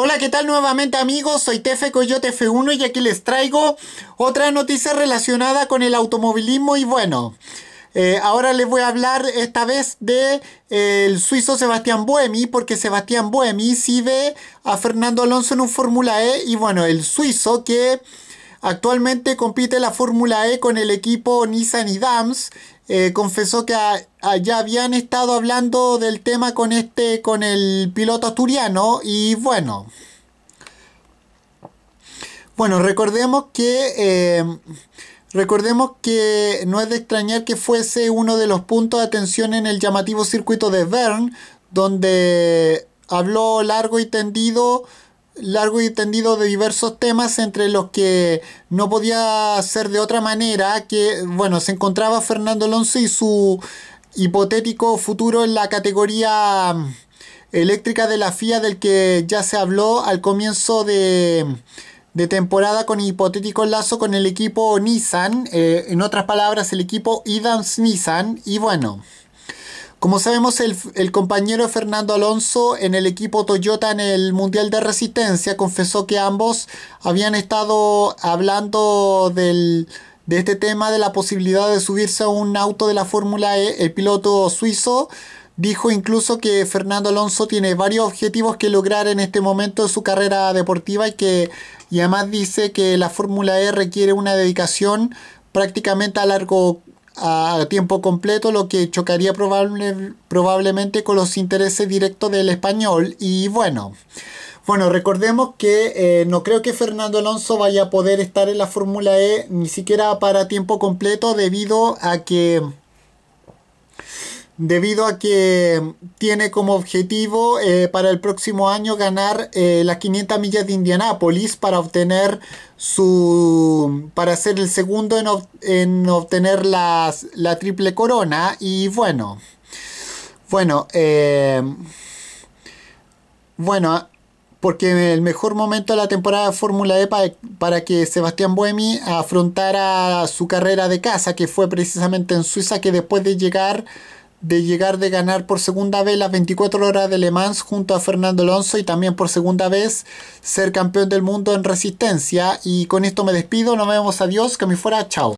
Hola, ¿qué tal nuevamente amigos? Soy Tefe Coyote F1 y aquí les traigo otra noticia relacionada con el automovilismo y bueno, eh, ahora les voy a hablar esta vez de eh, el suizo Sebastián Buemi porque Sebastián Buemi sí ve a Fernando Alonso en un Fórmula E y bueno, el suizo que Actualmente compite la Fórmula E con el equipo Nissan y Dams. Eh, confesó que ya habían estado hablando del tema con este, con el piloto asturiano y bueno. Bueno, recordemos que eh, recordemos que no es de extrañar que fuese uno de los puntos de atención en el llamativo circuito de Bern, donde habló largo y tendido largo y tendido de diversos temas entre los que no podía ser de otra manera que, bueno, se encontraba Fernando Alonso y su hipotético futuro en la categoría mm, eléctrica de la FIA del que ya se habló al comienzo de, temporada con hipotético lazo con el equipo Nissan, eh, en otras palabras el equipo Idams Nissan y bueno. Como sabemos, el, el, compañero Fernando Alonso en el equipo Toyota en el Mundial de Resistencia confesó que ambos habían estado hablando de este tema de la posibilidad de subirse a un auto de la Fórmula E. El piloto suizo dijo incluso que Fernando Alonso tiene varios objetivos que lograr en este momento de su carrera deportiva y que además dice que la Fórmula E requiere una dedicación prácticamente a largo a tiempo completo, lo que chocaría probable, probablemente con los intereses directos del español. Y bueno, bueno, recordemos que eh, no creo que Fernando Alonso vaya a poder estar en la Fórmula E ni siquiera para tiempo completo debido a que debido a que tiene como objetivo eh, para el próximo año ganar eh, las 500 millas de Indianápolis para obtener su para ser el segundo en, obtener las, la triple corona y bueno bueno eh, bueno porque el mejor momento de la temporada de Fórmula E para, para, que Sebastián Buemi afrontara su carrera de casa, que fue precisamente en Suiza, que después de llegar de llegar de ganar por segunda vez las 24 horas de Le Mans junto a Fernando Alonso y también por segunda vez ser campeón del mundo en resistencia. Y con esto me despido, nos vemos, adiós, que me fuera, chao.